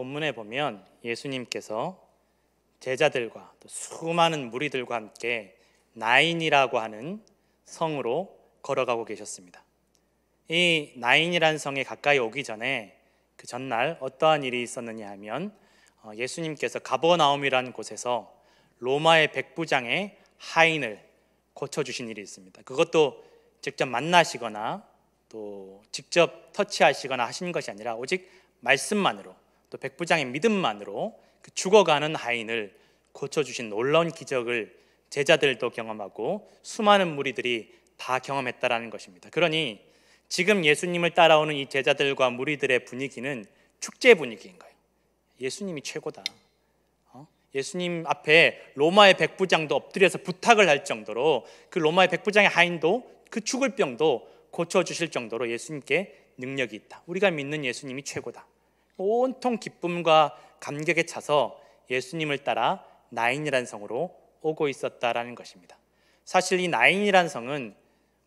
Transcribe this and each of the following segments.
본문에 보면 예수님께서 제자들과 또 수많은 무리들과 함께 나인이라고 하는 성으로 걸어가고 계셨습니다. 이 나인이란 성에 가까이 오기 전에 그 전날 어떠한 일이 있었느냐 하면 어, 예수님께서 가버나움이라는 곳에서 로마의 백부장의 하인을 고쳐 주신 일이 있습니다. 그것도 직접 만나시거나 또 직접 터치하시거나 하신 것이 아니라 오직 말씀만으로 또 백부장의 믿음만으로 그 죽어가는 하인을 고쳐주신 놀라운 기적을 제자들도 경험하고 수많은 무리들이 다 경험했다라는 것입니다. 그러니 지금 예수님을 따라오는 이 제자들과 무리들의 분위기는 축제 분위기인 거예요. 예수님이 최고다. 어? 예수님 앞에 로마의 백부장도 엎드려서 부탁을 할 정도로 그 로마의 백부장의 하인도 그 죽을 병도 고쳐주실 정도로 예수님께 능력이 있다. 우리가 믿는 예수님이 최고다. 온통 기쁨과 감격에 차서 예수님을 따라 나인이란 성으로 오고 있었다라는 것입니다. 사실 이 나인이란 성은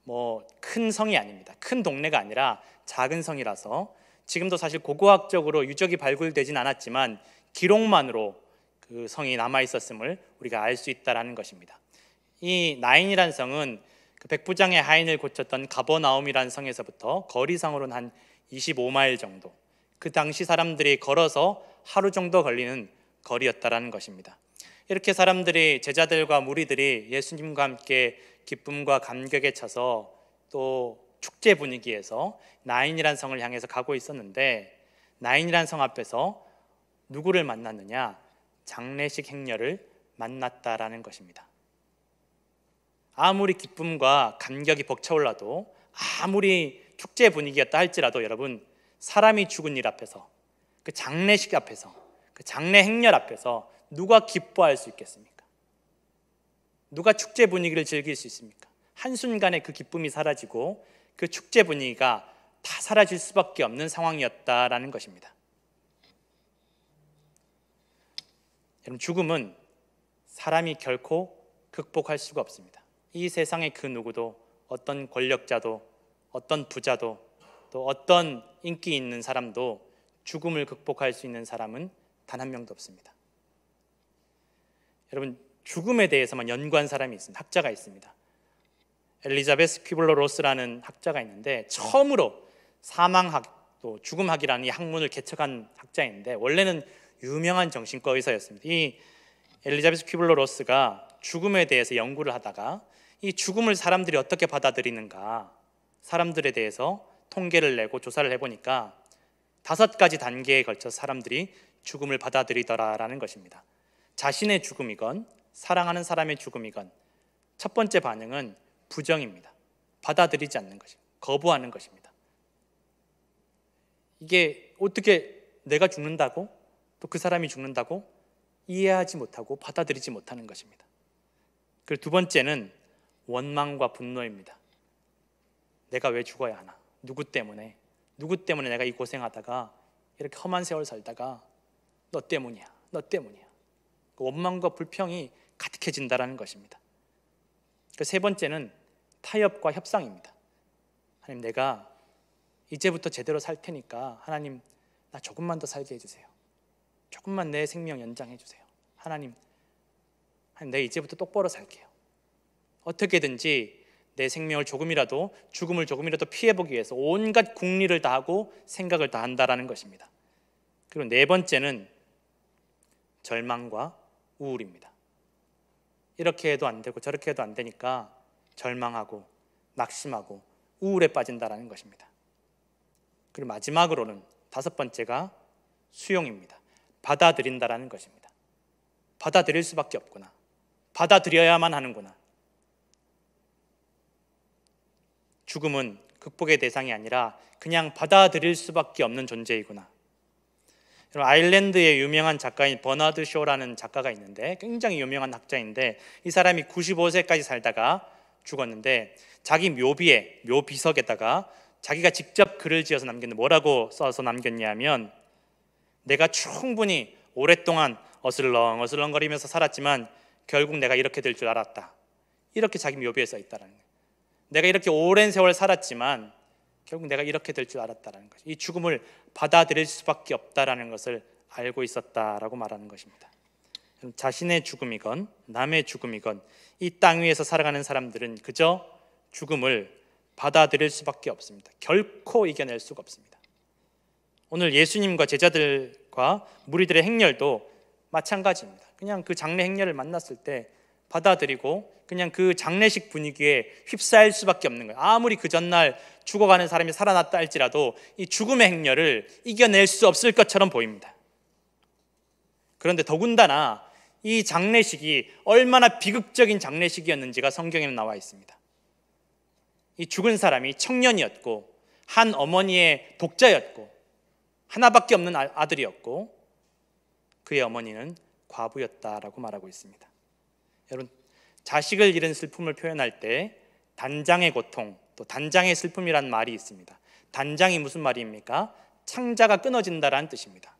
뭐 큰 성이 아닙니다. 큰 동네가 아니라 작은 성이라서 지금도 사실 고고학적으로 유적이 발굴되진 않았지만 기록만으로 그 성이 남아 있었음을 우리가 알 수 있다라는 것입니다. 이 나인이란 성은 그 백부장의 하인을 고쳤던 가버나움이란 성에서부터 거리상으로는 한 25마일 정도 그 당시 사람들이 걸어서 하루 정도 걸리는 거리였다라는 것입니다. 이렇게 사람들이 제자들과 무리들이 예수님과 함께 기쁨과 감격에 차서 또 축제 분위기에서 나인이란 성을 향해서 가고 있었는데 나인이란 성 앞에서 누구를 만났느냐? 장례식 행렬을 만났다라는 것입니다. 아무리 기쁨과 감격이 벅차올라도 아무리 축제 분위기였다 할지라도 여러분 사람이 죽은 일 앞에서 그 장례식 앞에서 그 장례 행렬 앞에서 누가 기뻐할 수 있겠습니까? 누가 축제 분위기를 즐길 수 있습니까? 한순간에 그 기쁨이 사라지고 그 축제 분위기가 다 사라질 수밖에 없는 상황이었다라는 것입니다. 여러분 죽음은 사람이 결코 극복할 수가 없습니다. 이 세상의 그 누구도 어떤 권력자도 어떤 부자도 또 어떤 인기 있는 사람도 죽음을 극복할 수 있는 사람은 단 한 명도 없습니다. 여러분 죽음에 대해서만 연구한 사람이 있습니다. 학자가 있습니다. 엘리자베스 퀴블러 로스라는 학자가 있는데 처음으로 사망학 또 죽음학이라는 이 학문을 개척한 학자인데 원래는 유명한 정신과 의사였습니다. 이 엘리자베스 퀴블러 로스가 죽음에 대해서 연구를 하다가 이 죽음을 사람들이 어떻게 받아들이는가 사람들에 대해서 통계를 내고 조사를 해보니까 다섯 가지 단계에 걸쳐 사람들이 죽음을 받아들이더라라는 것입니다. 자신의 죽음이건 사랑하는 사람의 죽음이건 첫 번째 반응은 부정입니다. 받아들이지 않는 것입니다. 거부하는 것입니다. 이게 어떻게 내가 죽는다고 또 그 사람이 죽는다고 이해하지 못하고 받아들이지 못하는 것입니다. 그리고 두 번째는 원망과 분노입니다. 내가 왜 죽어야 하나? 누구 때문에 누구 때문에 내가 이 고생하다가 이렇게 험한 세월 살다가 너 때문이야 너 때문이야 그 원망과 불평이 가득해진다라는 것입니다 그 세 번째는 타협과 협상입니다 하나님 내가 이제부터 제대로 살 테니까 하나님 나 조금만 더 살게 해주세요 조금만 내 생명 연장해 주세요 하나님 하나님 내 이제부터 똑바로 살게요 어떻게든지 내 생명을 조금이라도 죽음을 조금이라도 피해보기 위해서 온갖 국리를 다하고 생각을 다한다라는 것입니다. 그리고 네 번째는 절망과 우울입니다. 이렇게 해도 안 되고 저렇게 해도 안 되니까 절망하고 낙심하고 우울에 빠진다라는 것입니다. 그리고 마지막으로는 다섯 번째가 수용입니다. 받아들인다라는 것입니다. 받아들일 수밖에 없구나. 받아들여야만 하는구나. 죽음은 극복의 대상이 아니라 그냥 받아들일 수밖에 없는 존재이구나. 아일랜드의 유명한 작가인 버나드 쇼라는 작가가 있는데 굉장히 유명한 학자인데 이 사람이 95세까지 살다가 죽었는데 자기 묘비에 묘비석에다가 자기가 직접 글을 지어서 남겼는데 뭐라고 써서 남겼냐면 내가 충분히 오랫동안 어슬렁 어슬렁거리면서 살았지만 결국 내가 이렇게 될 줄 알았다. 이렇게 자기 묘비에 써 있다라는 거예요. 내가 이렇게 오랜 세월 살았지만 결국 내가 이렇게 될 줄 알았다라는 거죠. 이 죽음을 받아들일 수밖에 없다라는 것을 알고 있었다라고 말하는 것입니다. 자신의 죽음이건 남의 죽음이건 이 땅 위에서 살아가는 사람들은 그저 죽음을 받아들일 수밖에 없습니다. 결코 이겨낼 수가 없습니다. 오늘 예수님과 제자들과 무리들의 행렬도 마찬가지입니다. 그냥 그 장례 행렬을 만났을 때 받아들이고 그냥 그 장례식 분위기에 휩싸일 수밖에 없는 거예요. 아무리 그 전날 죽어가는 사람이 살아났다 할지라도 이 죽음의 행렬을 이겨낼 수 없을 것처럼 보입니다. 그런데 더군다나 이 장례식이 얼마나 비극적인 장례식이었는지가 성경에 나와 있습니다. 이 죽은 사람이 청년이었고 한 어머니의 독자였고 하나밖에 없는 아, 아들이었고 그의 어머니는 과부였다라고 말하고 있습니다. 여러분 자식을 잃은 슬픔을 표현할 때 단장의 고통 또 단장의 슬픔이란 말이 있습니다. 단장이 무슨 말입니까? 창자가 끊어진다라는 뜻입니다.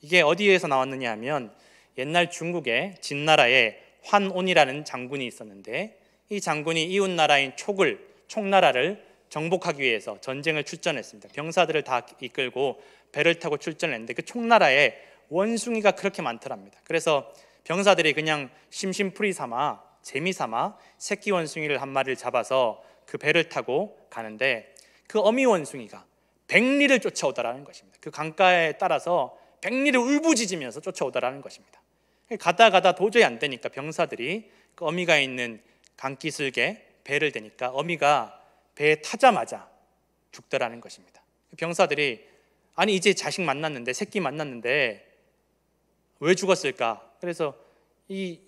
이게 어디에서 나왔느냐 하면 옛날 중국의 진나라에 환온이라는 장군이 있었는데 이 장군이 이웃 나라인 촉을 촉나라를 정복하기 위해서 전쟁을 출전했습니다. 병사들을 다 이끌고 배를 타고 출전했는데 그 촉나라에 원숭이가 그렇게 많더랍니다. 그래서 병사들이 그냥 심심풀이 삼아 재미 삼아 새끼 원숭이를 한 마리를 잡아서 그 배를 타고 가는데 그 어미 원숭이가 백리를 쫓아오다라는 것입니다. 그 강가에 따라서 백리를 울부짖으면서 쫓아오다라는 것입니다. 가다 가다 도저히 안 되니까 병사들이 그 어미가 있는 강기슬게 배를 대니까 어미가 배에 타자마자 죽더라는 것입니다. 그 병사들이 아니 이제 자식 만났는데 새끼 만났는데 왜 죽었을까 그래서 이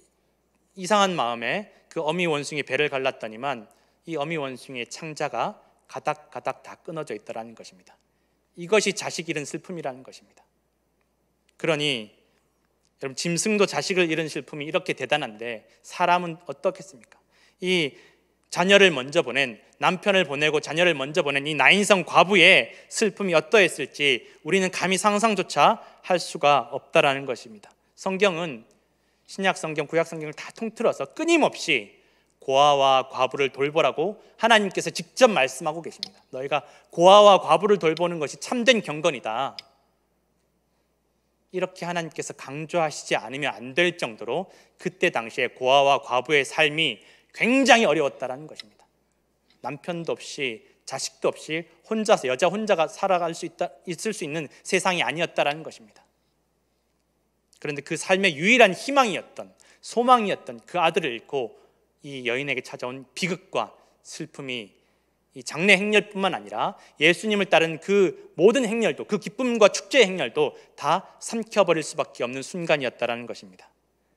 이상한 마음에 그 어미 원숭이 배를 갈랐더니만 이 어미 원숭이의 창자가 가닥가닥 다 끊어져 있다라는 것입니다. 이것이 자식 잃은 슬픔이라는 것입니다. 그러니 여러분 짐승도 자식을 잃은 슬픔이 이렇게 대단한데 사람은 어떻겠습니까? 이 자녀를 먼저 보낸 남편을 보내고 자녀를 먼저 보낸 이 나인성 과부의 슬픔이 어떠했을지 우리는 감히 상상조차 할 수가 없다라는 것입니다. 성경은 신약 성경, 구약 성경을 다 통틀어서 끊임없이 고아와 과부를 돌보라고 하나님께서 직접 말씀하고 계십니다. 너희가 고아와 과부를 돌보는 것이 참된 경건이다. 이렇게 하나님께서 강조하시지 않으면 안 될 정도로 그때 당시에 고아와 과부의 삶이 굉장히 어려웠다라는 것입니다. 남편도 없이 자식도 없이 혼자서 여자 혼자가 살아갈 수 있다 있을 수 있는 세상이 아니었다라는 것입니다. 그런데 그 삶의 유일한 희망이었던 소망이었던 그 아들을 잃고 이 여인에게 찾아온 비극과 슬픔이 이 장례 행렬뿐만 아니라 예수님을 따른 그 모든 행렬도 그 기쁨과 축제의 행렬도 다 삼켜버릴 수밖에 없는 순간이었다라는 것입니다.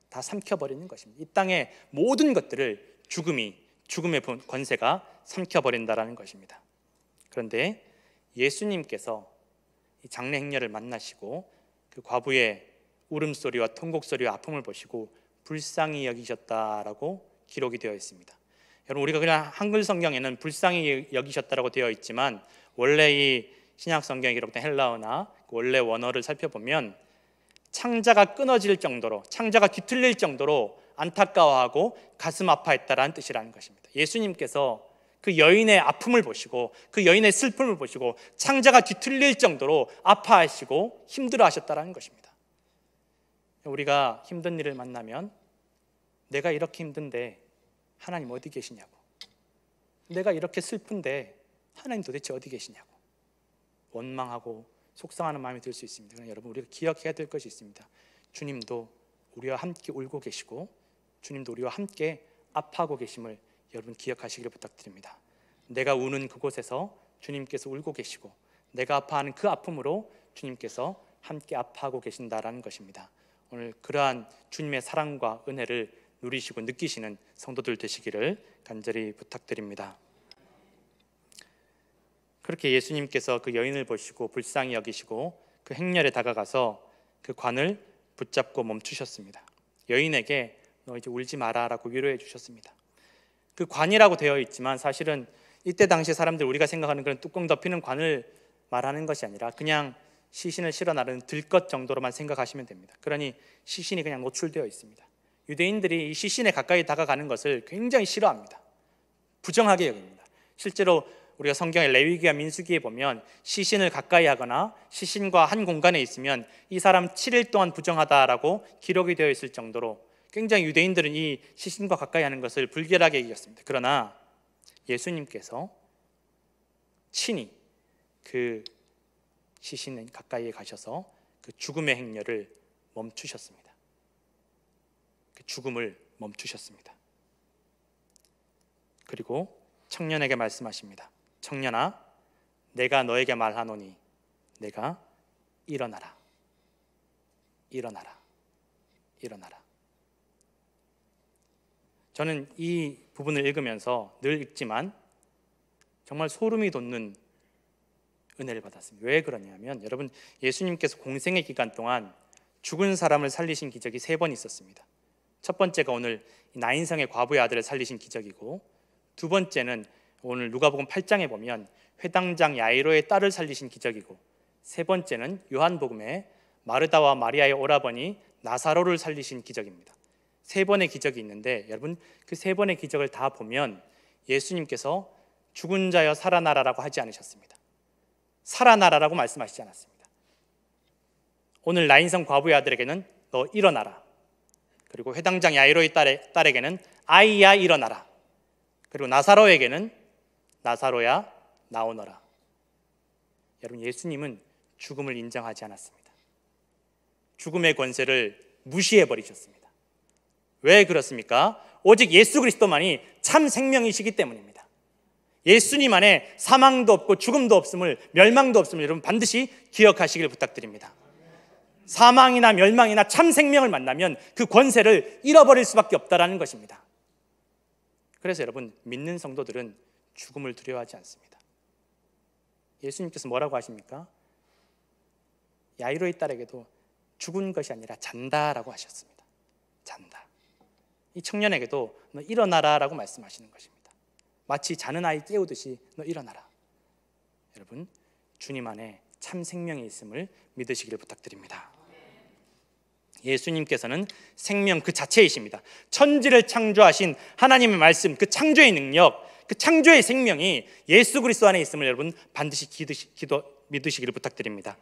다 삼켜버리는 것입니다. 이 땅의 모든 것들을 죽음이 죽음의 권세가 삼켜버린다라는 것입니다. 그런데 예수님께서 장례 행렬을 만나시고 그 과부의 울음소리와 통곡소리와 아픔을 보시고 불쌍히 여기셨다라고 기록이 되어 있습니다. 여러분 우리가 그냥 한글 성경에는 불쌍히 여기셨다라고 되어 있지만 원래 이 신약 성경에 기록된 헬라어나 원래 원어를 살펴보면 창자가 끊어질 정도로 창자가 뒤틀릴 정도로 안타까워하고 가슴 아파했다라는 뜻이라는 것입니다. 예수님께서 그 여인의 아픔을 보시고 그 여인의 슬픔을 보시고 창자가 뒤틀릴 정도로 아파하시고 힘들어하셨다라는 것입니다. 우리가 힘든 일을 만나면 내가 이렇게 힘든데 하나님 어디 계시냐고. 내가 이렇게 슬픈데 하나님 도대체 어디 계시냐고. 원망하고 속상하는 마음이 들 수 있습니다. 그러나 여러분 우리가 기억해야 될 것이 있습니다. 주님도 우리와 함께 울고 계시고 주님도 우리와 함께 아파하고 계심을 여러분 기억하시기를 부탁드립니다. 내가 우는 그곳에서 주님께서 울고 계시고 내가 아파하는 그 아픔으로 주님께서 함께 아파하고 계신다라는 것입니다. 오늘 그러한 주님의 사랑과 은혜를 누리시고 느끼시는 성도들 되시기를 간절히 부탁드립니다. 그렇게 예수님께서 그 여인을 보시고 불쌍히 여기시고 그 행렬에 다가가서 그 관을 붙잡고 멈추셨습니다. 여인에게 너 이제 울지 마라라고 위로해 주셨습니다. 그 관이라고 되어 있지만 사실은 이때 당시 사람들 우리가 생각하는 그런 뚜껑 덮이는 관을 말하는 것이 아니라 그냥 시신을 실어 나르는 들것 정도로만 생각하시면 됩니다. 그러니 시신이 그냥 노출되어 있습니다. 유대인들이 이 시신에 가까이 다가가는 것을 굉장히 싫어합니다. 부정하게 여깁니다. 실제로 우리가 성경의 레위기와 민수기에 보면 시신을 가까이 하거나 시신과 한 공간에 있으면 이 사람 7일 동안 부정하다라고 기록이 되어 있을 정도로 굉장히 유대인들은 이 시신과 가까이 하는 것을 불결하게 여겼습니다. 그러나 예수님께서 친히 그 시신 가까이에 가셔서 그 죽음의 행렬을 멈추셨습니다. 그 죽음을 멈추셨습니다. 그리고 청년에게 말씀하십니다. 청년아, 내가 너에게 말하노니 내가 일어나라. 일어나라. 일어나라. 저는 이 부분을 읽으면서 늘 읽지만 정말 소름이 돋는 은혜를 받았습니다. 왜 그러냐면 여러분 예수님께서 공생의 기간 동안 죽은 사람을 살리신 기적이 세 번 있었습니다. 첫 번째가 오늘 나인성의 과부의 아들을 살리신 기적이고 두 번째는 오늘 누가복음 8장에 보면 회당장 야이로의 딸을 살리신 기적이고 세 번째는 요한복음에 마르다와 마리아의 오라버니 나사로를 살리신 기적입니다. 세 번의 기적이 있는데 여러분 그 세 번의 기적을 다 보면 예수님께서 죽은 자여 살아나라라고 하지 않으셨습니다. 살아나라라고 말씀하시지 않았습니다. 오늘 라인성 과부의 아들에게는 너 일어나라. 그리고 회당장 야이로의 딸에, 딸에게는 아이야 일어나라. 그리고 나사로에게는 나사로야 나오너라. 여러분 예수님은 죽음을 인정하지 않았습니다. 죽음의 권세를 무시해 버리셨습니다. 왜 그렇습니까? 오직 예수 그리스도만이 참 생명이시기 때문입니다. 예수님 안에 사망도 없고 죽음도 없음을 멸망도 없음을 여러분 반드시 기억하시길 부탁드립니다. 사망이나 멸망이나 참 생명을 만나면 그 권세를 잃어버릴 수밖에 없다라는 것입니다. 그래서 여러분 믿는 성도들은 죽음을 두려워하지 않습니다. 예수님께서 뭐라고 하십니까? 야이로의 딸에게도 죽은 것이 아니라 잔다라고 하셨습니다. 잔다. 이 청년에게도 일어나라라고 말씀하시는 것입니다. 마치 자는 아이 깨우듯이 너 일어나라. 여러분, 주님 안에 참 생명이 있음을 믿으시기를 부탁드립니다. 예수님께서는 생명 그 자체이십니다. 천지를 창조하신 하나님의 말씀, 그 창조의 능력, 그 창조의 생명이 예수 그리스도 안에 있음을 여러분 반드시 기드시, 기도, 믿으시기를 부탁드립니다.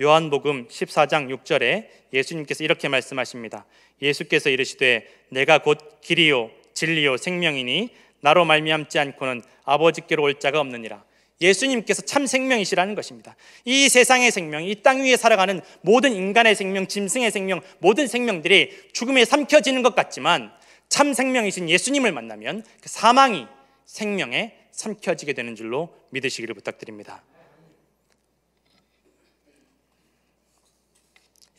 요한복음 14장 6절에 예수님께서 이렇게 말씀하십니다. 예수께서 이르시되 내가 곧 길이요 진리요 생명이니 나로 말미암지 않고는 아버지께로 올 자가 없느니라. 예수님께서 참 생명이시라는 것입니다. 이 세상의 생명, 이 땅 위에 살아가는 모든 인간의 생명, 짐승의 생명, 모든 생명들이 죽음에 삼켜지는 것 같지만 참 생명이신 예수님을 만나면 그 사망이 생명에 삼켜지게 되는 줄로 믿으시기를 부탁드립니다.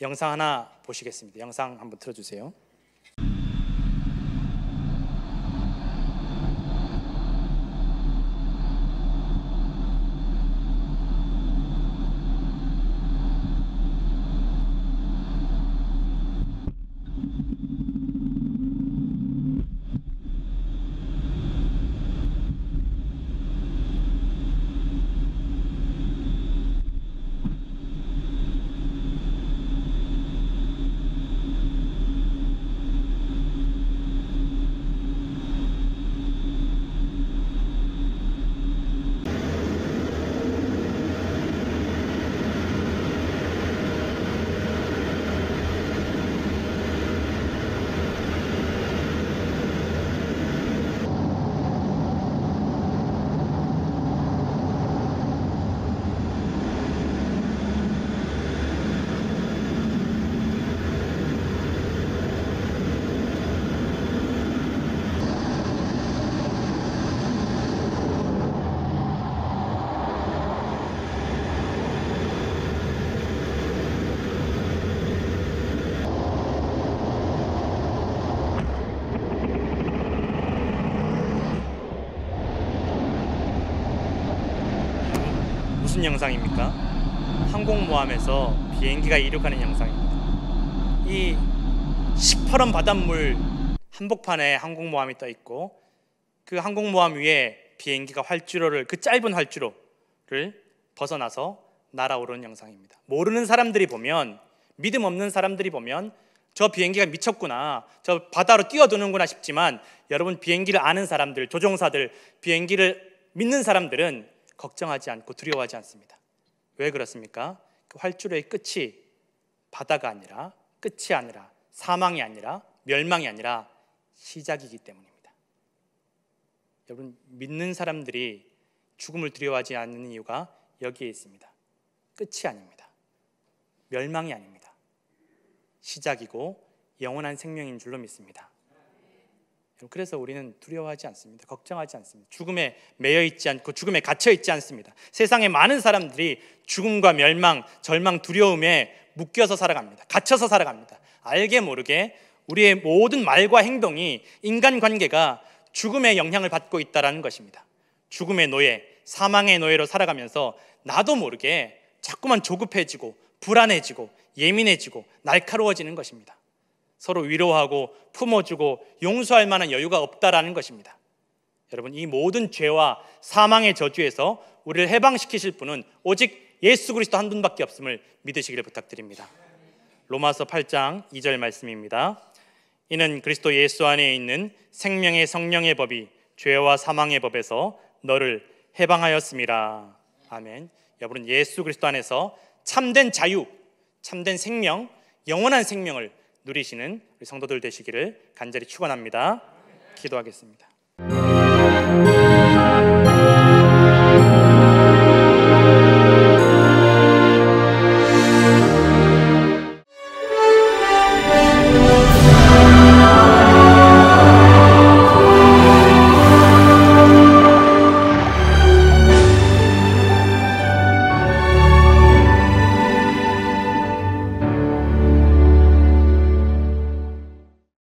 영상 하나 보시겠습니다. 영상 한번 틀어주세요. 무슨 영상입니까? 항공모함에서 비행기가 이륙하는 영상입니다. 이 시퍼런 바닷물 한복판에 항공모함이 떠 있고 그 항공모함 위에 비행기가 활주로를 그 짧은 활주로를 벗어나서 날아오르는 영상입니다. 모르는 사람들이 보면 믿음 없는 사람들이 보면 저 비행기가 미쳤구나 저 바다로 뛰어드는구나 싶지만 여러분 비행기를 아는 사람들 조종사들 비행기를 믿는 사람들은 걱정하지 않고 두려워하지 않습니다. 왜 그렇습니까? 그 활주로의 끝이 바다가 아니라 끝이 아니라 사망이 아니라 멸망이 아니라 시작이기 때문입니다. 여러분 믿는 사람들이 죽음을 두려워하지 않는 이유가 여기에 있습니다. 끝이 아닙니다. 멸망이 아닙니다. 시작이고 영원한 생명인 줄로 믿습니다. 그래서 우리는 두려워하지 않습니다. 걱정하지 않습니다. 죽음에 매여 있지 않고 죽음에 갇혀 있지 않습니다. 세상의 많은 사람들이 죽음과 멸망, 절망, 두려움에 묶여서 살아갑니다. 갇혀서 살아갑니다. 알게 모르게 우리의 모든 말과 행동이 인간 관계가 죽음의 영향을 받고 있다라는 것입니다. 죽음의 노예, 사망의 노예로 살아가면서 나도 모르게 자꾸만 조급해지고 불안해지고 예민해지고 날카로워지는 것입니다. 서로 위로하고 품어주고 용서할 만한 여유가 없다라는 것입니다. 여러분, 이 모든 죄와 사망의 저주에서 우리를 해방시키실 분은 오직 예수 그리스도 한 분밖에 없음을 믿으시기를 부탁드립니다. 로마서 8장 2절 말씀입니다. 이는 그리스도 예수 안에 있는 생명의 성령의 법이 죄와 사망의 법에서 너를 해방하였습니다. 아멘. 여러분 예수 그리스도 안에서 참된 자유, 참된 생명, 영원한 생명을 누리시는 우리 성도들 되시기를 간절히 축원합니다. 기도하겠습니다.